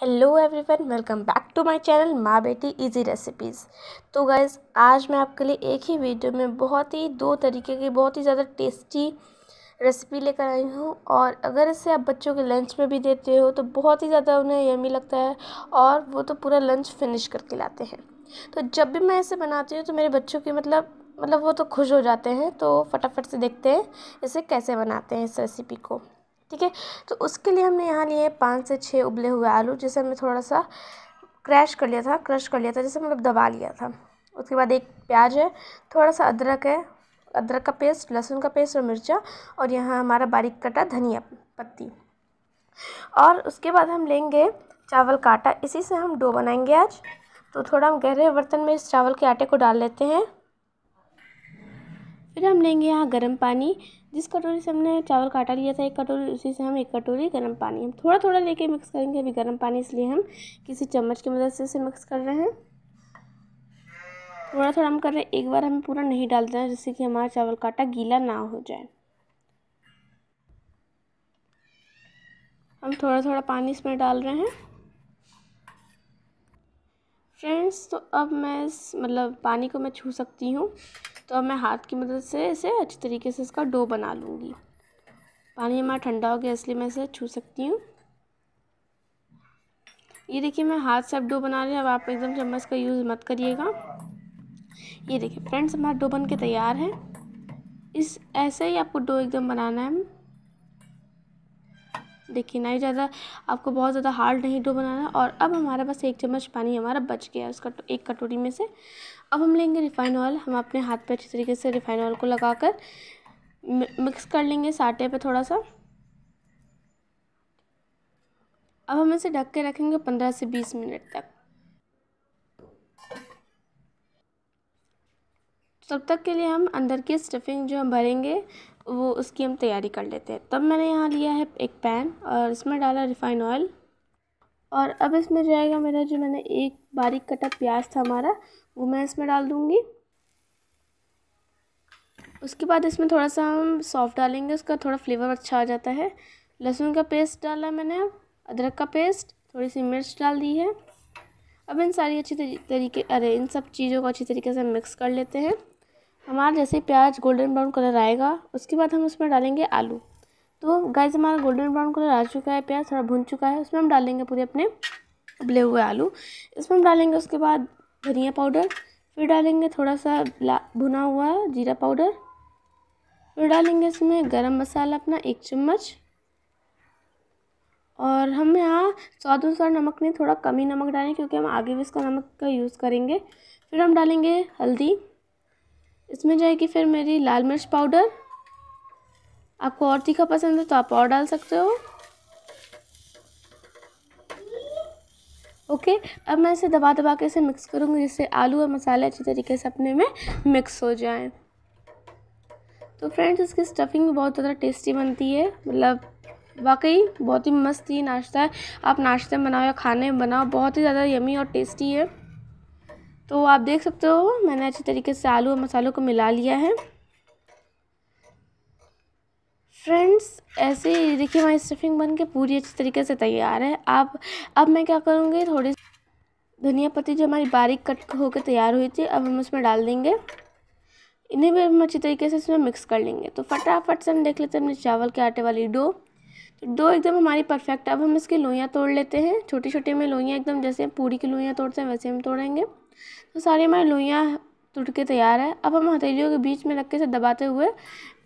hello everyone welcome back to my channel माँ बेटी easy recipes तो गाइज आज मैं आपके लिए एक ही वीडियो में बहुत ही दो तरीके की बहुत ही ज़्यादा टेस्टी रेसिपी लेकर आई हूँ और अगर इसे आप बच्चों के लंच में भी देते हो तो बहुत ही ज़्यादा उन्हें यमी लगता है और वो तो पूरा लंच फिनिश करके लाते हैं तो जब भी मैं इसे बनाती हूँ तो मेरे बच्चों की मतलब मतलब वो तो खुश हो जाते हैं तो फटाफट से देखते हैं इसे कैसे बनाते हैं इस रेसिपी को ठीक है तो उसके लिए हमने यहाँ लिए पाँच से छः उबले हुए आलू जिसे हमने थोड़ा सा क्रैश कर लिया था क्रश कर लिया था जैसे मतलब दबा लिया था उसके बाद एक प्याज है थोड़ा सा अदरक है अदरक का पेस्ट लहसुन का पेस्ट और मिर्चा और यहाँ हमारा बारीक कटा धनिया पत्ती और उसके बाद हम लेंगे चावल का आटा इसी से हम डो बनाएंगे आज तो थोड़ा हम गहरे बर्तन में इस चावल के आटे को डाल लेते हैं फिर हम लेंगे यहाँ गर्म पानी जिस कटोरी से हमने चावल काटा लिया था एक कटोरी उसी से हम एक कटोरी गर्म पानी हम थोड़ा थोड़ा लेके मिक्स करेंगे अभी गर्म पानी इसलिए हम किसी चम्मच की मदद से इसे मिक्स कर रहे हैं थोड़ा थोड़ा हम कर रहे हैं एक बार हमें पूरा नहीं डाल देना जिससे कि हमारा चावल काटा गीला ना हो जाए हम थोड़ा थोड़ा पानी इसमें डाल रहे हैं फ्रेंड्स तो अब मैं इस मतलब पानी को मैं छू सकती हूँ तो अब मैं हाथ की मदद से इसे अच्छी तरीके से इसका डो बना लूँगी पानी हमारा ठंडा हो गया इसलिए मैं इसे छू सकती हूँ ये देखिए मैं हाथ से अब डो बना रही हूँ अब आप एकदम चम्मच का यूज़ मत करिएगा ये देखिए फ्रेंड्स हमारा डो बन के तैयार है इस ऐसे ही आपको डो एकदम बनाना है देखिए ना ही ज़्यादा आपको बहुत ज़्यादा हार्ड नहीं डो बनाना और अब हमारे पास एक चम्मच पानी हमारा बच गया उसका एक कटोरी में से अब हम लेंगे रिफाइन ऑयल हम अपने हाथ पे अच्छी तरीके से रिफाइन ऑयल को लगाकर मिक्स कर लेंगे साटे पे थोड़ा सा अब हम इसे ढक के रखेंगे पंद्रह से बीस मिनट तक तो तब तक के लिए हम अंदर की स्टफिंग जो हम भरेंगे वो उसकी हम तैयारी कर लेते हैं तब मैंने यहाँ लिया है एक पैन और इसमें डाला रिफाइन ऑयल और अब इसमें जाएगा मेरा जो मैंने एक बारीक कटा प्याज था हमारा वो मैं इसमें डाल दूँगी उसके बाद इसमें थोड़ा सा हम सॉफ्ट डालेंगे उसका थोड़ा फ्लेवर अच्छा आ जाता है लहसुन का पेस्ट डाला मैंने अदरक का पेस्ट थोड़ी सी मिर्च डाल दी है अब इन सारी अच्छी तरीके अरे इन सब चीज़ों को अच्छी तरीके से मिक्स कर लेते हैं हमारा जैसे प्याज गोल्डन ब्राउन कलर आएगा उसके बाद हम उसमें डालेंगे आलू तो गाय से हमारा गोल्डन ब्राउन कलर आ चुका है प्याज थोड़ा भुन चुका है उसमें हम डालेंगे पूरे अपने उबले हुए आलू इसमें हम डालेंगे उसके बाद धनिया पाउडर फिर डालेंगे थोड़ा सा भुना हुआ जीरा पाउडर फिर डालेंगे इसमें गरम मसाला अपना एक चम्मच और हम यहाँ स्वाद अनुसार नमक नहीं थोड़ा कम ही नमक डालें क्योंकि हम आगे भी इसका नमक का यूज़ करेंगे फिर हम डालेंगे हल्दी इसमें जाएगी फिर मेरी लाल मिर्च पाउडर आपको और तीखा पसंद है तो आप और डाल सकते हो ओके अब मैं इसे दबा दबा के इसे मिक्स करूँगी जिससे आलू और मसाले अच्छी तरीके से अपने में मिक्स हो जाएं तो फ्रेंड्स इसकी स्टफिंग भी बहुत ज़्यादा टेस्टी बनती है मतलब वाकई बहुत ही मस्त ही नाश्ता है आप नाश्ते में बनाओ या खाने में बनाओ बहुत ही ज़्यादा यमी और टेस्टी है तो आप देख सकते हो मैंने अच्छी तरीके से आलू और मसालों को मिला लिया है फ्रेंड्स ऐसे देखिए हमारी स्टफिंग बन के पूरी अच्छी तरीके से तैयार है आप अब मैं क्या करूँगी थोड़ी धनिया पत्ती जो हमारी बारीक कट होकर तैयार हुई थी अब हम उसमें डाल देंगे इन्हें भी हम अच्छी तरीके से इसमें मिक्स कर लेंगे तो फटाफट से हम देख लेते हैं हमने चावल के आटे वाली डो तो डो एकदम हमारी परफेक्ट अब हम इसकी लोइयाँ तोड़ लेते हैं छोटी छोटी में लोइयाँ एकदम जैसे पूरी की लोइयाँ तोड़ते हैं वैसे हम तोड़ेंगे तो सारी हमारी लोइयाँ टूट के तैयार है अब हम हथेलियों के बीच में रख से दबाते हुए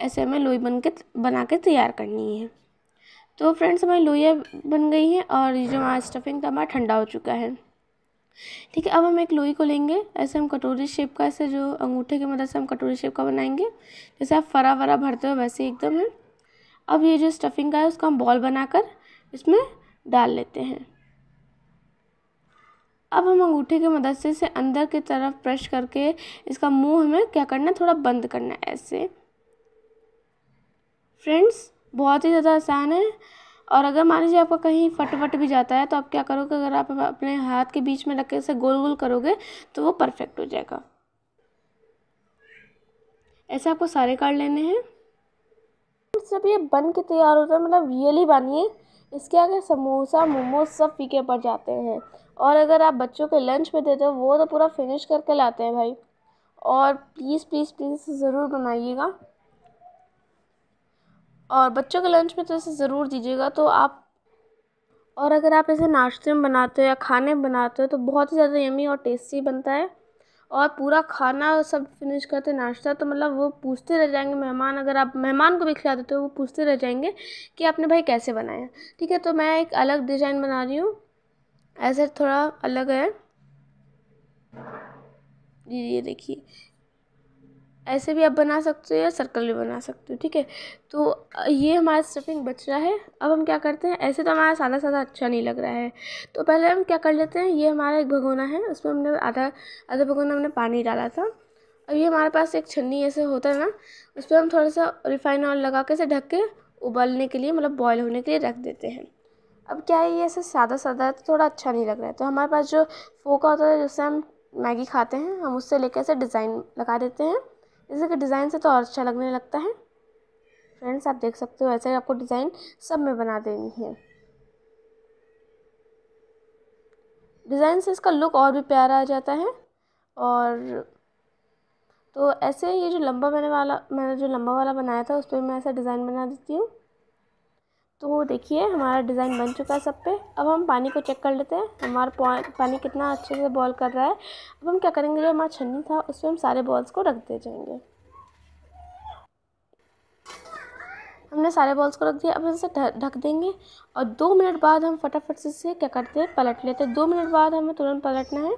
ऐसे हमें लोई बन के बना के तैयार करनी है तो फ्रेंड्स हमारी लोहिया बन गई हैं और ये जो हमारा स्टफिंग था हमारा ठंडा हो चुका है ठीक है अब हम एक लोई को लेंगे ऐसे हम कटोरी शेप का ऐसे जो अंगूठे की मदद से हम कटोरी शेप का बनाएंगे जैसे आप फरा वरा भरते हो वैसे एकदम है अब ये जो स्टफिंग का है उसका हम बॉल बनाकर इसमें डाल लेते हैं अब हम अंगूठे की मदद से इसे अंदर की तरफ प्रेस करके इसका मुंह हमें क्या करना है थोड़ा बंद करना है ऐसे फ्रेंड्स बहुत ही ज़्यादा आसान है और अगर मान लीजिए आपका कहीं फट फट भी जाता है तो आप क्या करोगे अगर आप अपने हाथ के बीच में रख के इसे गोल गोल करोगे तो वो परफेक्ट हो जाएगा ऐसे आपको सारे कार्ड लेने हैं जब ये बन के तैयार होता है मतलब रियली बनिए इसके आगे समोसा मोमोज सब फीके पड़ जाते हैं और अगर आप बच्चों के लंच में देते हो वो तो पूरा फिनिश करके लाते हैं भाई और प्लीज़ प्लीज़ प्लीज़ ज़रूर बनाइएगा और बच्चों के लंच में तो इसे ज़रूर दीजिएगा तो आप और अगर आप इसे नाश्ते में बनाते हो या खाने में बनाते हो तो बहुत ही ज़्यादा यमी और टेस्टी बनता है और पूरा खाना सब फिनिश करते नाश्ता तो मतलब वो पूछते रह जाएंगे मेहमान अगर आप मेहमान को भी खिला देते हो वो पूछते रह जाएंगे कि आपने भाई कैसे बनाया ठीक है तो मैं एक अलग डिज़ाइन बना रही हूँ ऐसे थोड़ा अलग है जी ये देखिए ऐसे भी आप बना सकते हो या सर्कल भी बना सकते हो ठीक है तो ये हमारा स्टफिंग बच रहा है अब हम क्या करते हैं ऐसे तो हमारा सादा सादा अच्छा नहीं लग रहा है तो पहले हम क्या कर लेते हैं ये हमारा एक भगोना है उसमें हमने आधा आधा भगोना हमने पानी डाला था अब ये हमारे पास एक छन्नी ऐसे होता है ना उस पर हम थोड़ा सा रिफाइन ऑयल लगा के इसे ढक के उबलने के लिए मतलब बॉयल होने के लिए रख देते हैं अब क्या है ये ऐसे सादा सादा तो थोड़ा अच्छा नहीं लग रहा है तो हमारे पास जो फोका होता है जिससे हम मैगी खाते हैं हम उससे लेकर ऐसे डिज़ाइन लगा देते हैं जैसे कि डिज़ाइन से तो और अच्छा लगने लगता है फ्रेंड्स आप देख सकते हो ऐसे आपको डिज़ाइन सब में बना देनी है डिज़ाइन से इसका लुक और भी प्यारा आ जाता है और तो ऐसे ये जो लंबा मैंने वाला मैंने जो लंबा वाला बनाया था उस पर मैं ऐसा डिज़ाइन बना देती हूँ तो देखिए हमारा डिज़ाइन बन चुका है सब पे अब हम पानी को चेक कर लेते हैं हमारा पानी कितना अच्छे से बॉल कर रहा है अब हम क्या करेंगे जो हमारा छन्नी था उस पर हम सारे बॉल्स को रख दे जाएंगे हमने सारे बॉल्स को रख दिया अब इसे ढक देंगे और दो मिनट बाद हम फटाफट से इसे क्या करते हैं पलट लेते हैं दो मिनट बाद हमें तुरंत पलटना है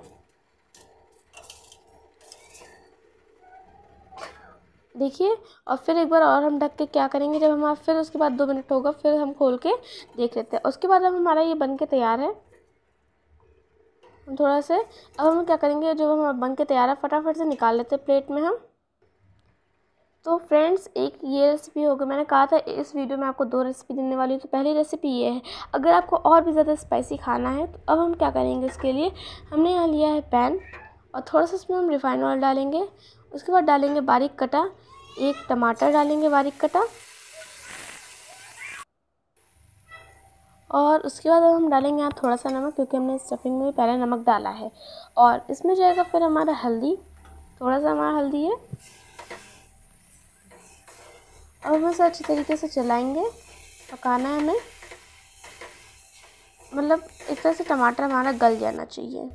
देखिए और फिर एक बार और हम ढक के क्या करेंगे जब हमारा फिर उसके बाद दो मिनट होगा फिर हम खोल के देख लेते हैं उसके बाद अब हमारा ये बन के तैयार है थोड़ा से अब हम क्या करेंगे जो हमारा बन के तैयार है फटाफट से निकाल लेते हैं प्लेट में हम तो फ्रेंड्स एक ये रेसिपी होगी मैंने कहा था इस वीडियो में आपको दो रेसिपी देने वाली हूँ तो पहली रेसिपी ये है अगर आपको और भी ज़्यादा स्पाइसी खाना है तो अब हम क्या करेंगे इसके लिए हमने यहाँ लिया है पैन और थोड़ा सा इसमें हम रिफाइंड ऑयल डालेंगे उसके बाद डालेंगे बारीक कटा एक टमाटर डालेंगे बारीक कटा और उसके बाद अब हम डालेंगे यहाँ थोड़ा सा नमक क्योंकि हमने स्टफिंग में पहले नमक डाला है और इसमें जाएगा तो फिर हमारा हल्दी थोड़ा सा हमारा हल्दी है और हम इसे अच्छी तरीके से चलाएंगे पकाना है हमें मतलब एक तरह से टमाटर हमारा गल जाना चाहिए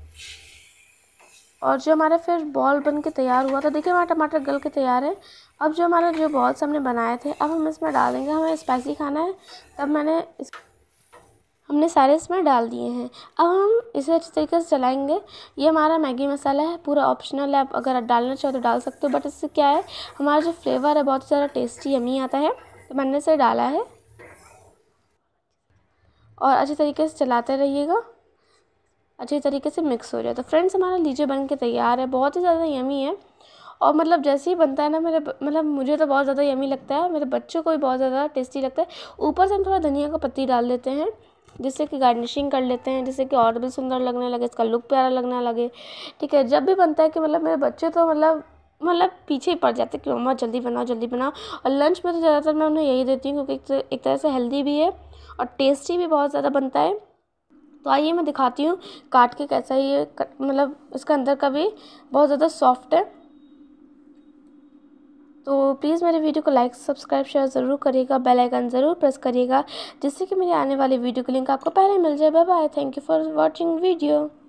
और जो हमारा फिर बॉल बन के तैयार हुआ था देखिए हमारा टमाटर गल के तैयार है अब जो हमारा जो बॉल्स हमने बनाए थे अब हम इसमें डाल देंगे हमें स्पाइसी खाना है तब मैंने इस हमने सारे इसमें डाल दिए हैं अब हम इसे अच्छे तरीके से चलाएंगे ये हमारा मैगी मसाला है पूरा ऑप्शनल है आप अगर डालना चाहो तो डाल सकते हो बट इससे क्या है हमारा जो फ्लेवर है बहुत ज़्यादा टेस्टी यमी आता है तो मैंने इसे डाला है और अच्छे तरीके से चलाते रहिएगा अच्छी तरीके से मिक्स हो जाए तो फ्रेंड्स हमारा लीजिए बन के तैयार है बहुत ही ज़्यादा यमी है और मतलब जैसे ही बनता है ना मेरे मतलब मुझे तो बहुत ज़्यादा यमी लगता है मेरे बच्चों को भी बहुत ज़्यादा टेस्टी लगता है ऊपर से हम थोड़ा धनिया का पत्ती डाल देते हैं जिससे कि गार्निशिंग कर लेते हैं जिससे कि और भी सुंदर लगने लगे इसका लुक प्यारा लगने लगे ठीक है जब भी बनता है कि मतलब मेरे बच्चे तो मतलब मतलब पीछे ही पड़ जाते कि मम्मा जल्दी बनाओ जल्दी बनाओ और लंच में तो ज़्यादातर मैं उन्हें यही देती हूँ क्योंकि एक तो, तरह से हेल्दी भी है और टेस्टी भी बहुत ज़्यादा बनता है तो आइए मैं दिखाती हूँ काट के कैसा ये मतलब इसका अंदर का भी बहुत ज़्यादा सॉफ्ट है तो प्लीज़ मेरे वीडियो को लाइक सब्सक्राइब शेयर ज़रूर करिएगा बेल आइकन ज़रूर प्रेस करिएगा जिससे कि मेरी आने वाली वीडियो की लिंक आपको पहले मिल जाए bye bye thank you for watching video